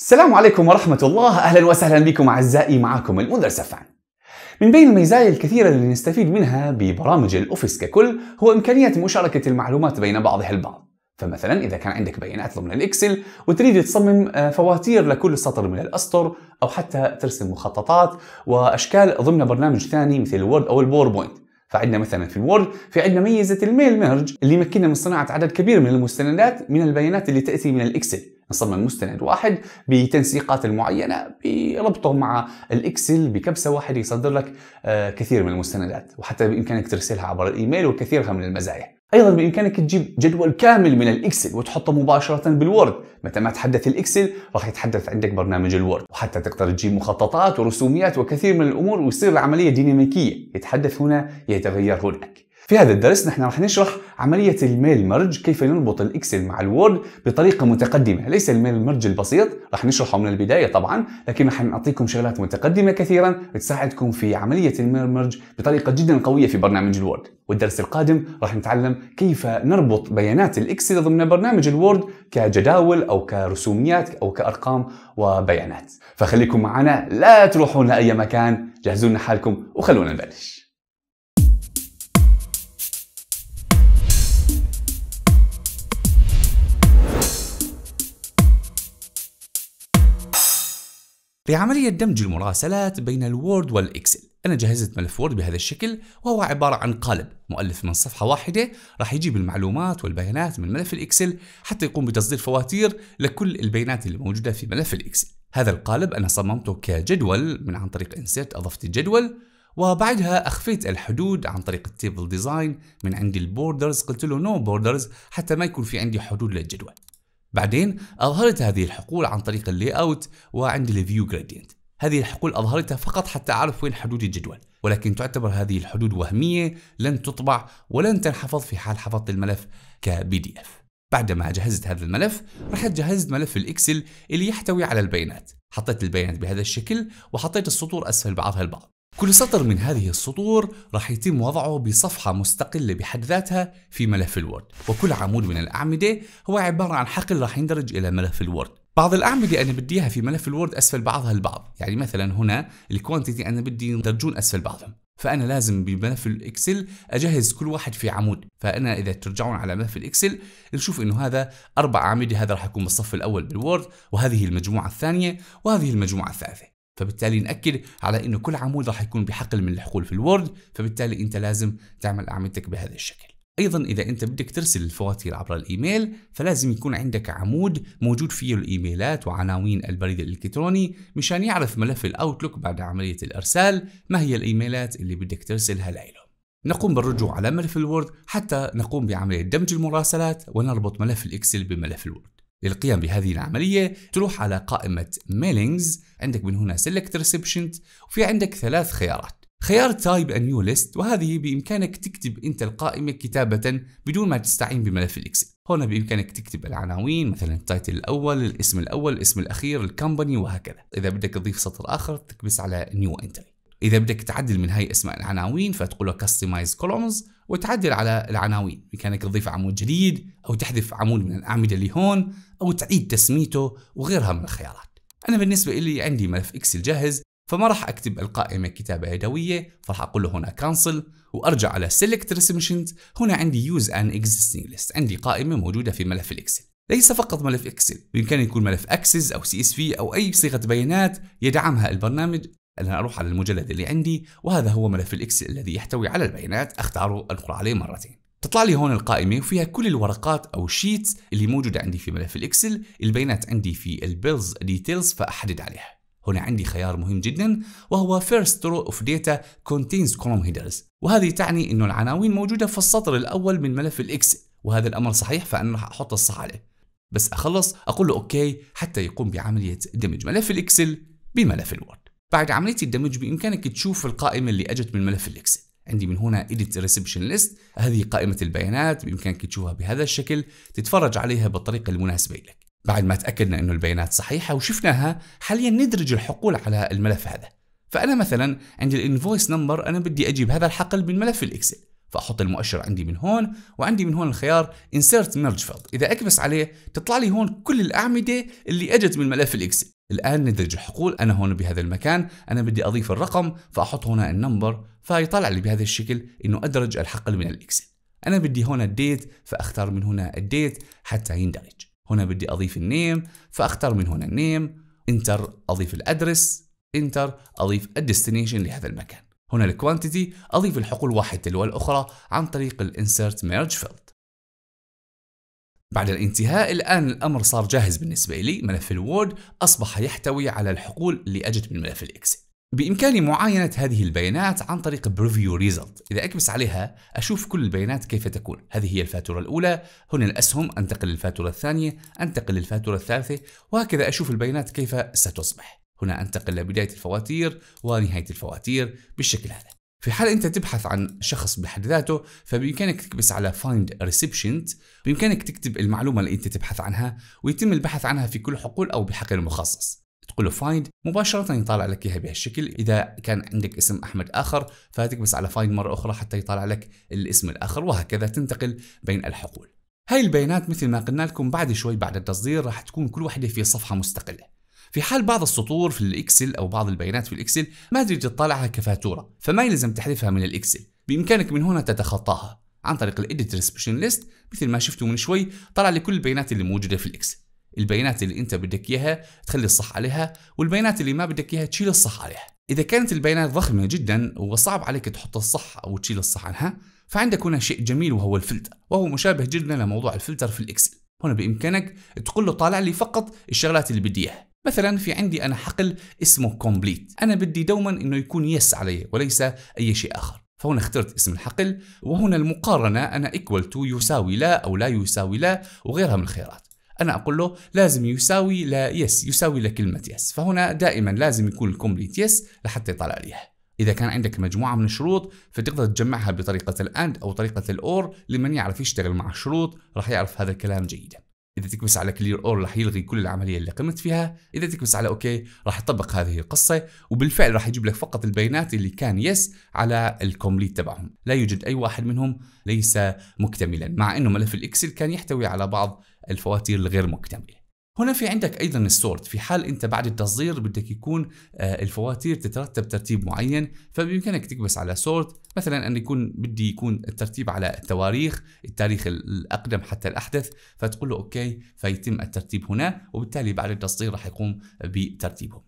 السلام عليكم ورحمة الله أهلا وسهلا بكم أعزائي معكم المنذر سفان من بين المزايا الكثيرة اللي نستفيد منها ببرامج الأوفيس ككل هو إمكانية مشاركة المعلومات بين بعضها البعض فمثلا إذا كان عندك بيانات ضمن الإكسل وتريد تصمم آه، فواتير لكل سطر من الأسطر أو حتى ترسم مخططات وأشكال ضمن برنامج ثاني مثل الوورد أو البوربوينت فعندنا مثلا في الوورد في عندنا ميزه الميل ميرج اللي يمكننا من صناعه عدد كبير من المستندات من البيانات اللي تاتي من الاكسل نصمم مستند واحد بتنسيقات معينه بربطه مع الاكسل بكبسه واحده يصدر لك آه، كثير من المستندات وحتى بامكانك ترسلها عبر الايميل وكثيرها من المزايا ايضا بامكانك تجيب جدول كامل من الاكسل وتحطه مباشره بالوورد متى ما تحدث الاكسل راح يتحدث عندك برنامج الوورد وحتى تقدر تجيب مخططات ورسوميات وكثير من الامور ويصير العمليه ديناميكيه يتحدث هنا يتغير هناك في هذا الدرس نحن رح نشرح عملية الميل مرج كيف نربط الاكسل مع الوورد بطريقة متقدمة ليس الميل مرج البسيط رح نشرحه من البداية طبعا لكن رح نعطيكم شغلات متقدمة كثيرا تساعدكم في عملية الميل مرج بطريقة جدا قوية في برنامج الوورد والدرس القادم رح نتعلم كيف نربط بيانات الاكسل ضمن برنامج الوورد كجداول او كرسوميات او كارقام وبيانات فخليكم معنا لا تروحون لاي مكان جهزوا لنا حالكم وخلونا نبلش لعملية دمج المراسلات بين الوورد والإكسل أنا جهزت ملف وورد بهذا الشكل وهو عبارة عن قالب مؤلف من صفحة واحدة راح يجيب المعلومات والبيانات من ملف الإكسل حتى يقوم بتصدير فواتير لكل البيانات اللي موجودة في ملف الإكسل هذا القالب أنا صممته كجدول من عن طريق انسيرت أضفت الجدول وبعدها أخفيت الحدود عن طريق التيبل ديزاين من عندي البوردرز قلت له نو no بوردرز حتى ما يكون في عندي حدود للجدول بعدين أظهرت هذه الحقول عن طريق اللي أوت وعند الفيو جريدينت هذه الحقول أظهرتها فقط حتى أعرف وين حدود الجدول ولكن تعتبر هذه الحدود وهمية لن تطبع ولن تنحفظ في حال حفظت الملف كبي دي اف بعدما جهزت هذا الملف رحت جهزت ملف الاكسل اللي يحتوي على البيانات حطيت البيانات بهذا الشكل وحطيت السطور أسفل بعضها البعض كل سطر من هذه السطور راح يتم وضعه بصفحة مستقلة بحد ذاتها في ملف الوورد وكل عمود من الأعمدة هو عبارة عن حقل راح يندرج إلى ملف الوورد بعض الأعمدة أنا بدي إياها في ملف الوورد أسفل بعضها البعض يعني مثلا هنا الكوانتيتي أنا بدي يندرجون أسفل بعضهم فأنا لازم بملف الإكسل أجهز كل واحد في عمود فأنا إذا ترجعون على ملف الإكسل نشوف إنه هذا أربع أعمدة هذا راح يكون بالصف الأول بالوورد وهذه المجموعة الثانية وهذه المجموعة الثالثة فبالتالي ناكد على انه كل عمود راح يكون بحقل من الحقول في الوورد فبالتالي انت لازم تعمل اعمدتك بهذا الشكل ايضا اذا انت بدك ترسل الفواتير عبر الايميل فلازم يكون عندك عمود موجود فيه الايميلات وعناوين البريد الالكتروني مشان يعرف ملف الاوتلوك بعد عمليه الارسال ما هي الايميلات اللي بدك ترسلها له نقوم بالرجوع على ملف الوورد حتى نقوم بعمليه دمج المراسلات ونربط ملف الاكسل بملف الوورد للقيام بهذه العملية تروح على قائمة ميلينجز عندك من هنا سيلكت ريسبشن وفي عندك ثلاث خيارات خيار تايب نيو ليست وهذه بإمكانك تكتب أنت القائمة كتابة بدون ما تستعين بملف الإكسل هنا بإمكانك تكتب العناوين مثلا التايتل الأول الاسم الأول الاسم الأخير الكمباني وهكذا إذا بدك تضيف سطر آخر تكبس على نيو انتري إذا بدك تعدل من هاي أسماء العناوين فتقول له كاستمايز كولومز وتعدل على العناوين بإمكانك تضيف عمود جديد أو تحذف عمود من الأعمدة اللي هون أو تعيد تسميته وغيرها من الخيارات أنا بالنسبة لي عندي ملف إكسل جاهز فما راح أكتب القائمة كتابة يدوية فراح أقول له هنا كانسل وأرجع على سيلكت ريسبشنز هنا عندي يوز ان اكزيستنج ليست عندي قائمة موجودة في ملف الإكسل ليس فقط ملف اكسل بامكانه يكون ملف اكسس او سي اس في او اي صيغه بيانات يدعمها البرنامج أنا أروح على المجلد اللي عندي وهذا هو ملف الإكس الذي يحتوي على البيانات أختاره أدخل عليه مرتين تطلع لي هون القائمة وفيها كل الورقات أو الشيتس اللي موجودة عندي في ملف الإكسل البيانات عندي في البيلز ديتيلز فأحدد عليها هنا عندي خيار مهم جدا وهو first row of data contains column headers وهذه تعني أنه العناوين موجودة في السطر الأول من ملف الإكسل وهذا الأمر صحيح فأنا راح أحط الصح عليه بس أخلص أقول له أوكي حتى يقوم بعملية دمج ملف الإكسل بملف الوورد بعد عملية الدمج بإمكانك تشوف القائمة اللي أجت من ملف الإكسل عندي من هنا Edit Reception List هذه قائمة البيانات بإمكانك تشوفها بهذا الشكل تتفرج عليها بالطريقة المناسبة لك بعد ما تأكدنا أنه البيانات صحيحة وشفناها حاليا ندرج الحقول على الملف هذا فأنا مثلا عندي الانفويس نمبر أنا بدي أجيب هذا الحقل من ملف الإكسل فأحط المؤشر عندي من هون وعندي من هون الخيار Insert Merge Field إذا أكبس عليه تطلع لي هون كل الأعمدة اللي أجت من ملف الإكسل الآن ندرج حقول أنا هون بهذا المكان أنا بدي أضيف الرقم فأحط هنا النمبر فيطلع لي بهذا الشكل إنه أدرج الحقل من الإكسل أنا بدي هنا الديت فأختار من هنا الديت حتى يندرج هنا بدي أضيف النيم فأختار من هنا النيم انتر أضيف الأدرس انتر أضيف الديستنيشن لهذا المكان هنا الكوانتيتي أضيف الحقول واحد تلو الأخرى عن طريق الانسرت ميرج فيلد بعد الانتهاء الآن الأمر صار جاهز بالنسبة لي ملف الوورد أصبح يحتوي على الحقول اللي أجت من ملف الإكسل بإمكاني معاينة هذه البيانات عن طريق Preview Result إذا أكبس عليها أشوف كل البيانات كيف تكون هذه هي الفاتورة الأولى هنا الأسهم أنتقل للفاتورة الثانية أنتقل للفاتورة الثالثة وهكذا أشوف البيانات كيف ستصبح هنا أنتقل لبداية الفواتير ونهاية الفواتير بالشكل هذا في حال انت تبحث عن شخص بحد ذاته فبامكانك تكبس على فايند ريسبشنت بامكانك تكتب المعلومه اللي انت تبحث عنها ويتم البحث عنها في كل حقول او بحقل مخصص تقول له فايند مباشره يطالع لك اياها بهالشكل اذا كان عندك اسم احمد اخر فتكبس على فايند مره اخرى حتى يطالع لك الاسم الاخر وهكذا تنتقل بين الحقول هاي البيانات مثل ما قلنا لكم بعد شوي بعد التصدير راح تكون كل واحدة في صفحة مستقلة في حال بعض السطور في الاكسل او بعض البيانات في الاكسل ما تريد تطلعها كفاتوره فما يلزم تحذفها من الاكسل بامكانك من هنا تتخطاها عن طريق الايديتر سبشن ليست مثل ما شفتوا من شوي طلع لي كل البيانات اللي موجوده في الاكسل البيانات اللي انت بدك اياها تخلي الصح عليها والبيانات اللي ما بدك اياها تشيل الصح عليها اذا كانت البيانات ضخمه جدا وصعب عليك تحط الصح او تشيل الصح عنها فعندك هنا شيء جميل وهو الفلتر وهو مشابه جدا لموضوع الفلتر في الاكسل هنا بامكانك تقول له طالع لي فقط الشغلات اللي بدي اياها مثلا في عندي انا حقل اسمه كومبليت انا بدي دوما انه يكون يس علي وليس اي شيء اخر فهنا اخترت اسم الحقل وهنا المقارنة أنا equal to يساوي لا أو لا يساوي لا وغيرها من الخيارات أنا أقول له لازم يساوي لا يس يساوي لكلمة يس فهنا دائما لازم يكون الكومبليت يس لحتى يطلع عليها إذا كان عندك مجموعة من الشروط فتقدر تجمعها بطريقة الأند أو طريقة الأور لمن يعرف يشتغل مع الشروط راح يعرف هذا الكلام جيداً اذا تكبس على كلير اور راح يلغي كل العمليه اللي قمت فيها اذا تكبس على اوكي راح يطبق هذه القصه وبالفعل راح يجيب لك فقط البيانات اللي كان يس على الكومبليت تبعهم لا يوجد اي واحد منهم ليس مكتملا مع انه ملف الاكسل كان يحتوي على بعض الفواتير الغير مكتمله هنا في عندك ايضا السورت في حال انت بعد التصدير بدك يكون آه، الفواتير تترتب ترتيب معين فبامكانك تكبس على سورت مثلا ان يكون بدي يكون الترتيب على التواريخ التاريخ الاقدم حتى الاحدث فتقول له اوكي فيتم الترتيب هنا وبالتالي بعد التصدير راح يقوم بترتيبهم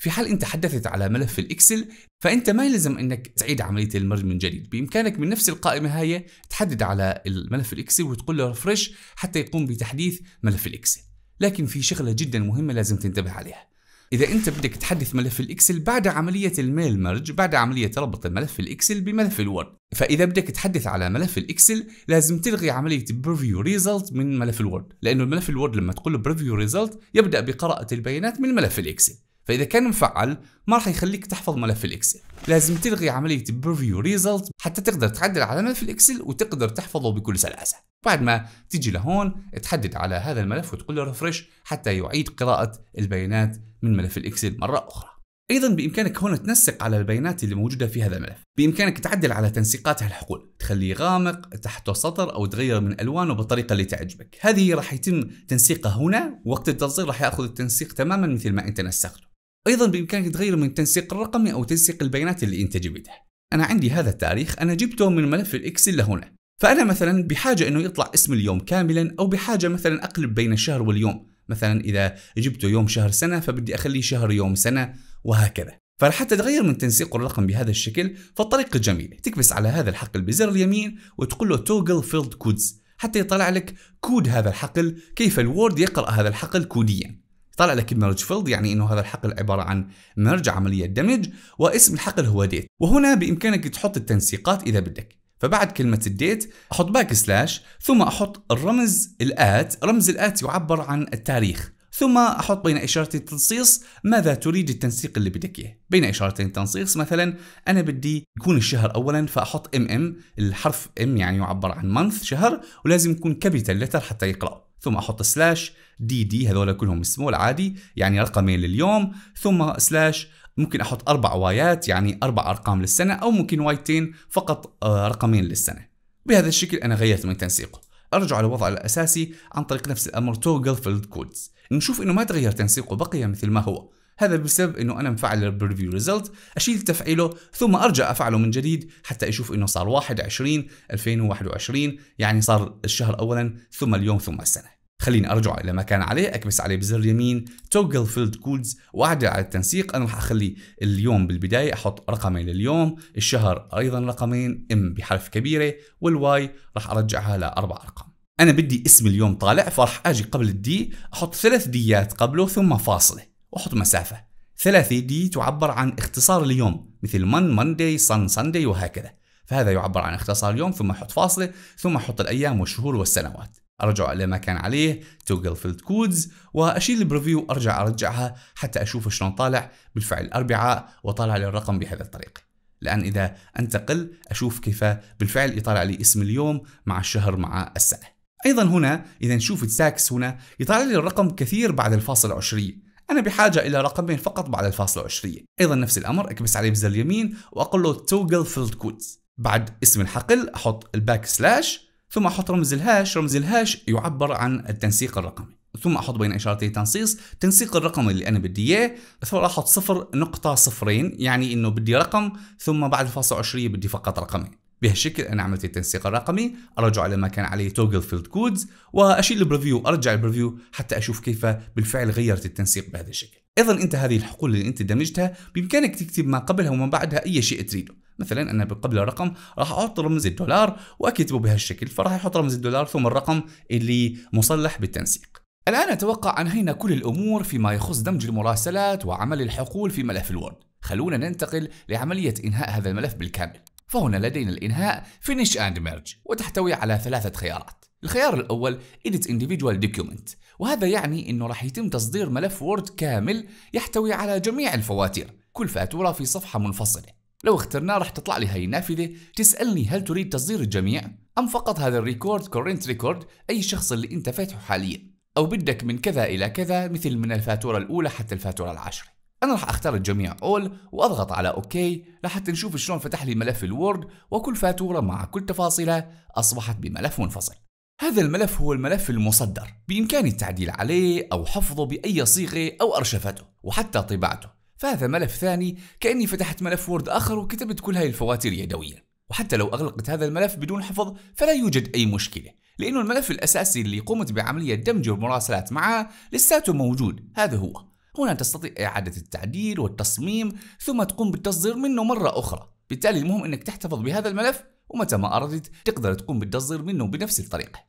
في حال انت حدثت على ملف الاكسل فانت ما يلزم انك تعيد عمليه المرج من جديد بامكانك من نفس القائمه هاي تحدد على الملف الاكسل وتقول له ريفرش حتى يقوم بتحديث ملف الاكسل لكن في شغلة جدا مهمة لازم تنتبه عليها إذا أنت بدك تحدث ملف الإكسل بعد عملية الميل مرج بعد عملية ربط الملف الإكسل بملف الوورد فإذا بدك تحدث على ملف الإكسل لازم تلغي عملية بريفيو ريزلت من ملف الوورد لأنه الملف الوورد لما تقول بريفيو ريزلت يبدأ بقراءة البيانات من ملف الإكسل فاذا كان مفعل ما راح يخليك تحفظ ملف الاكسل لازم تلغي عمليه بريفيو ريزلت حتى تقدر تعدل على ملف الاكسل وتقدر تحفظه بكل سلاسه بعد ما تيجي لهون تحدد على هذا الملف وتقول له ريفرش حتى يعيد قراءه البيانات من ملف الاكسل مره اخرى ايضا بامكانك هون تنسق على البيانات اللي موجوده في هذا الملف بامكانك تعدل على تنسيقات هالحقول تخليه غامق تحته سطر او تغير من الوانه بالطريقه اللي تعجبك هذه راح يتم تنسيقها هنا وقت التنسيق راح ياخذ التنسيق تماما مثل ما انت نسقته ايضا بامكانك تغير من التنسيق الرقمي او تنسيق البيانات اللي انت جبتها انا عندي هذا التاريخ انا جبته من ملف الاكسل لهنا فانا مثلا بحاجه انه يطلع اسم اليوم كاملا او بحاجه مثلا اقلب بين الشهر واليوم مثلا اذا جبته يوم شهر سنه فبدي اخليه شهر يوم سنه وهكذا فلحتى تغير من تنسيق الرقم بهذا الشكل فالطريقه جميله تكبس على هذا الحقل بزر اليمين وتقول له توجل فيلد كودز حتى يطلع لك كود هذا الحقل كيف الوورد يقرا هذا الحقل كوديا طلع لك الميرج يعني انه هذا الحقل عباره عن مرج عمليه دمج واسم الحقل هو ديت وهنا بامكانك تحط التنسيقات اذا بدك فبعد كلمة الديت أحط باك سلاش ثم أحط الرمز الآت رمز الآت يعبر عن التاريخ ثم أحط بين إشارتين تنصيص ماذا تريد التنسيق اللي بدك إياه بين إشارتين تنصيص مثلا أنا بدي يكون الشهر أولا فأحط ام ام الحرف ام يعني يعبر عن month شهر ولازم يكون كابيتال لتر حتى يقرأ ثم احط سلاش دي دي هذول كلهم سمول عادي يعني رقمين لليوم ثم سلاش ممكن احط اربع وايات يعني اربع ارقام للسنه او ممكن وايتين فقط آه، رقمين للسنه بهذا الشكل انا غيرت من تنسيقه ارجع لوضعه الاساسي عن طريق نفس الامر توجل فيلد كودز نشوف انه ما تغير تنسيقه بقي مثل ما هو هذا بسبب انه انا مفعل البريفيو ريزلت اشيل تفعيله ثم ارجع افعله من جديد حتى اشوف انه صار 1 20 2021 يعني صار الشهر اولا ثم اليوم ثم السنه خليني ارجع الى ما كان عليه اكبس عليه بزر يمين توجل فيلد كودز واعدل على التنسيق انا راح اخلي اليوم بالبدايه احط رقمين لليوم الشهر ايضا رقمين ام بحرف كبيره والواي راح ارجعها لاربع ارقام انا بدي اسم اليوم طالع فراح اجي قبل الدي احط ثلاث ديات قبله ثم فاصله وحط مسافة ثلاثة دي تعبر عن اختصار اليوم مثل من Monday صن Sunday وهكذا فهذا يعبر عن اختصار اليوم ثم حط فاصلة ثم حط الأيام والشهور والسنوات أرجع إلى ما كان عليه توجل فيلد كودز وأشيل البريفيو وأرجع أرجعها حتى أشوف شلون طالع بالفعل أربعاء وطالع لي الرقم بهذا الطريقة لأن إذا أنتقل أشوف كيف بالفعل يطالع لي اسم اليوم مع الشهر مع السنة أيضا هنا إذا نشوف الساكس هنا يطالع لي الرقم كثير بعد الفاصل العشرية أنا بحاجة إلى رقمين فقط بعد الفاصلة العشرية أيضا نفس الأمر أكبس عليه بزر اليمين وأقول له توجل فيلد كودز بعد اسم الحقل أحط الباك سلاش ثم أحط رمز الهاش رمز الهاش يعبر عن التنسيق الرقمي ثم احط بين اشارتي تنصيص تنسيق الرقم اللي انا بدي اياه ثم احط صفر نقطة صفرين يعني انه بدي رقم ثم بعد الفاصلة عشرية بدي فقط رقمين بهالشكل انا عملت التنسيق الرقمي ارجع ما كان عليه توجل فيلد كودز واشيل البريفيو ارجع البريفيو حتى اشوف كيف بالفعل غيرت التنسيق بهذا الشكل ايضا انت هذه الحقول اللي انت دمجتها بامكانك تكتب ما قبلها وما بعدها اي شيء تريده مثلا انا قبل الرقم راح احط رمز الدولار واكتبه بهالشكل فراح يحط رمز الدولار ثم الرقم اللي مصلح بالتنسيق الان اتوقع انهينا كل الامور فيما يخص دمج المراسلات وعمل الحقول في ملف الوورد خلونا ننتقل لعمليه انهاء هذا الملف بالكامل فهنا لدينا الإنهاء Finish and Merge وتحتوي على ثلاثة خيارات الخيار الأول Edit Individual Document وهذا يعني أنه راح يتم تصدير ملف وورد كامل يحتوي على جميع الفواتير كل فاتورة في صفحة منفصلة لو اخترناه راح تطلع لي هاي النافذة تسألني هل تريد تصدير الجميع أم فقط هذا الريكورد Current Record أي شخص اللي أنت فاتحه حاليا أو بدك من كذا إلى كذا مثل من الفاتورة الأولى حتى الفاتورة العاشرة انا راح اختار الجميع اول واضغط على اوكي لحتى نشوف شلون فتح لي ملف الوورد وكل فاتورة مع كل تفاصيلها اصبحت بملف منفصل هذا الملف هو الملف المصدر بامكاني التعديل عليه او حفظه باي صيغة او ارشفته وحتى طباعته فهذا ملف ثاني كاني فتحت ملف وورد اخر وكتبت كل هاي الفواتير يدويا وحتى لو اغلقت هذا الملف بدون حفظ فلا يوجد اي مشكله لانه الملف الاساسي اللي قمت بعمليه دمج المراسلات معه لساته موجود هذا هو هنا تستطيع إعادة التعديل والتصميم ثم تقوم بالتصدير منه مرة أخرى بالتالي المهم أنك تحتفظ بهذا الملف ومتى ما أردت تقدر تقوم بالتصدير منه بنفس الطريقة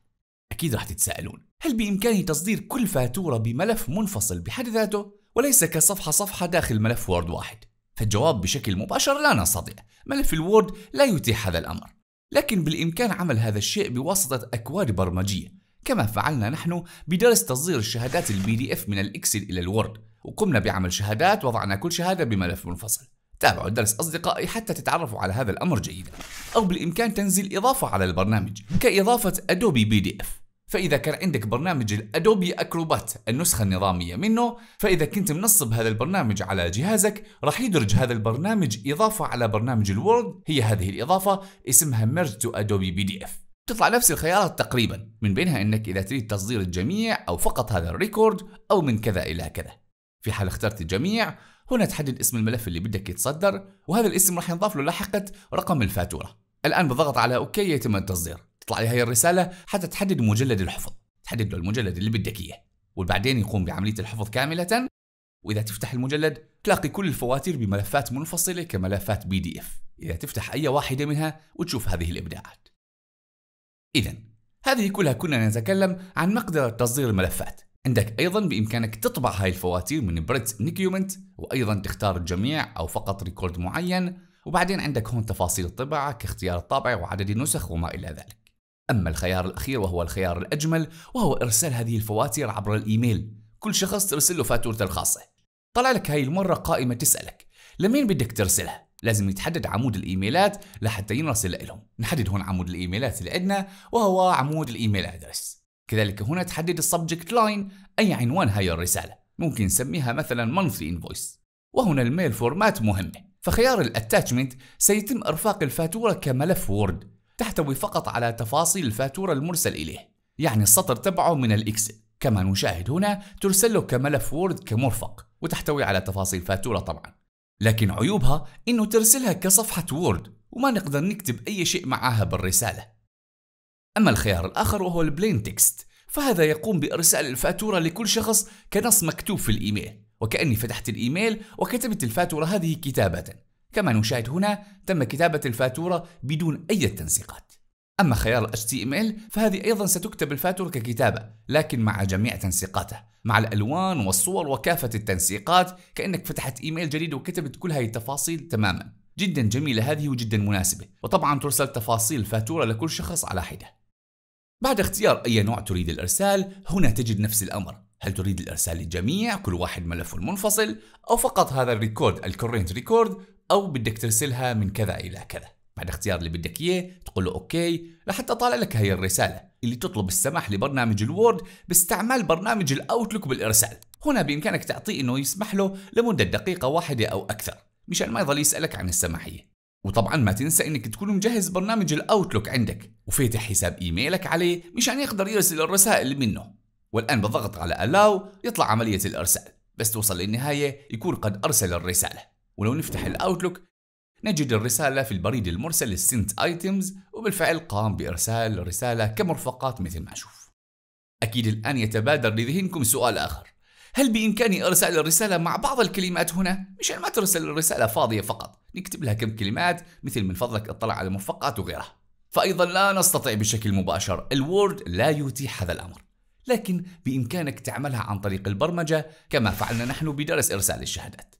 أكيد راح تتساءلون هل بإمكاني تصدير كل فاتورة بملف منفصل بحد ذاته وليس كصفحة صفحة داخل ملف وورد واحد فالجواب بشكل مباشر لا نستطيع ملف الوورد لا يتيح هذا الأمر لكن بالإمكان عمل هذا الشيء بواسطة أكواد برمجية كما فعلنا نحن بدرس تصدير الشهادات البي دي اف من الاكسل الى الوورد وقمنا بعمل شهادات وضعنا كل شهادة بملف منفصل تابعوا الدرس أصدقائي حتى تتعرفوا على هذا الأمر جيدا أو بالإمكان تنزيل إضافة على البرنامج كإضافة أدوبي بي دي اف فإذا كان عندك برنامج الأدوبي أكروبات النسخة النظامية منه فإذا كنت منصب هذا البرنامج على جهازك راح يدرج هذا البرنامج إضافة على برنامج الوورد هي هذه الإضافة اسمها Merge to Adobe PDF تطلع نفس الخيارات تقريبا من بينها انك اذا تريد تصدير الجميع او فقط هذا الريكورد او من كذا الى كذا في حال اخترت الجميع هنا تحدد اسم الملف اللي بدك يتصدر وهذا الاسم راح ينضاف له لاحقا رقم الفاتوره الان بالضغط على اوكي يتم التصدير تطلع لي هي الرساله حتى تحدد مجلد الحفظ تحدد له المجلد اللي بدك اياه وبعدين يقوم بعمليه الحفظ كامله واذا تفتح المجلد تلاقي كل الفواتير بملفات منفصله كملفات بي دي اف اذا تفتح اي واحده منها وتشوف هذه الابداعات إذا هذه كلها كنا نتكلم عن مقدرة تصدير الملفات عندك أيضا بإمكانك تطبع هاي الفواتير من بريت نيكيومنت وأيضا تختار الجميع أو فقط ريكورد معين وبعدين عندك هون تفاصيل الطباعة كاختيار الطابع وعدد النسخ وما إلى ذلك أما الخيار الأخير وهو الخيار الأجمل وهو إرسال هذه الفواتير عبر الإيميل كل شخص ترسل له فاتورته الخاصة طلع لك هاي المرة قائمة تسألك لمين بدك ترسلها لازم يتحدد عمود الايميلات لحتى ينرسل لهم نحدد هون عمود الايميلات اللي عندنا وهو عمود الايميل ادرس كذلك هنا تحدد السبجكت لاين اي عنوان هاي الرساله ممكن نسميها مثلا monthly invoice وهنا الميل فورمات مهمه فخيار الاتاتشمنت سيتم ارفاق الفاتوره كملف وورد تحتوي فقط على تفاصيل الفاتوره المرسل اليه يعني السطر تبعه من الاكسل كما نشاهد هنا ترسل له كملف وورد كمرفق وتحتوي على تفاصيل فاتوره طبعا لكن عيوبها انه ترسلها كصفحة وورد وما نقدر نكتب اي شيء معاها بالرسالة اما الخيار الاخر وهو البلين تكست فهذا يقوم بارسال الفاتورة لكل شخص كنص مكتوب في الايميل وكأني فتحت الايميل وكتبت الفاتورة هذه كتابة كما نشاهد هنا تم كتابة الفاتورة بدون اي تنسيقات أما خيار ال HTML فهذه أيضا ستكتب الفاتورة ككتابة لكن مع جميع تنسيقاته مع الألوان والصور وكافة التنسيقات كأنك فتحت إيميل جديد وكتبت كل هذه التفاصيل تماما جدا جميلة هذه وجدا مناسبة وطبعا ترسل تفاصيل الفاتورة لكل شخص على حدة بعد اختيار أي نوع تريد الإرسال هنا تجد نفس الأمر هل تريد الإرسال للجميع كل واحد ملفه المنفصل أو فقط هذا الريكورد الكورنت ريكورد أو بدك ترسلها من كذا إلى كذا بعد اختيار اللي بدك اياه تقول له اوكي لحتى طالع لك هي الرساله اللي تطلب السماح لبرنامج الوورد باستعمال برنامج الاوتلوك بالارسال هنا بامكانك تعطيه انه يسمح له لمده دقيقه واحده او اكثر مشان ما يظل يسالك عن السماحيه وطبعا ما تنسى انك تكون مجهز برنامج الاوتلوك عندك وفاتح حساب ايميلك عليه مشان يقدر يرسل الرسائل منه والان بالضغط على الاو يطلع عمليه الارسال بس توصل للنهايه يكون قد ارسل الرساله ولو نفتح الاوتلوك نجد الرسالة في البريد المرسل السنت ايتمز وبالفعل قام بإرسال رسالة كمرفقات مثل ما نشوف أكيد الآن يتبادر لذهنكم سؤال آخر هل بإمكاني إرسال الرسالة مع بعض الكلمات هنا؟ مشان ما ترسل الرسالة فاضية فقط نكتب لها كم كلمات مثل من فضلك اطلع على المرفقات وغيرها فأيضا لا نستطيع بشكل مباشر الوورد لا يتيح هذا الأمر لكن بإمكانك تعملها عن طريق البرمجة كما فعلنا نحن بدرس إرسال الشهادات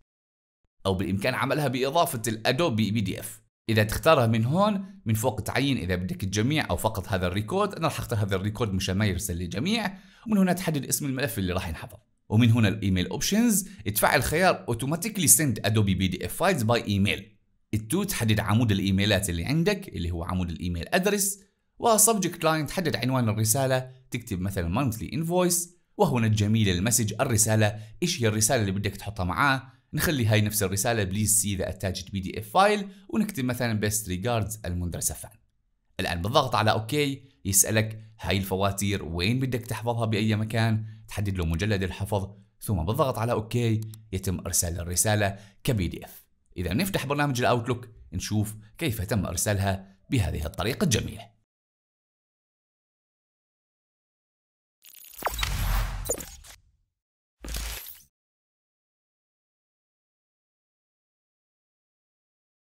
أو بالإمكان عملها بإضافة الأدوبي بي دي إف إذا تختارها من هون من فوق تعين إذا بدك الجميع أو فقط هذا الريكورد أنا راح أختار هذا الريكورد مشان ما يرسل للجميع ومن هنا تحدد اسم الملف اللي راح ينحفظ ومن هنا الايميل اوبشنز تفعل خيار اوتوماتيكلي سند ادوبي بي دي اف فايلز باي ايميل التو تحدد عمود الايميلات اللي عندك اللي هو عمود الايميل ادرس وسبجكت لاين تحدد عنوان الرساله تكتب مثلا مانثلي انفويس وهنا الجميل المسج الرساله ايش هي الرساله اللي بدك تحطها معاه نخلي هاي نفس الرسالة بليز سي ذا اتاتشد بي دي اف فايل ونكتب مثلا بيست ريجاردز المندرسة سفان الآن بالضغط على اوكي يسألك هاي الفواتير وين بدك تحفظها بأي مكان تحدد له مجلد الحفظ ثم بالضغط على اوكي يتم ارسال الرسالة كبي دي اف إذا نفتح برنامج الأوتلوك نشوف كيف تم إرسالها بهذه الطريقة الجميلة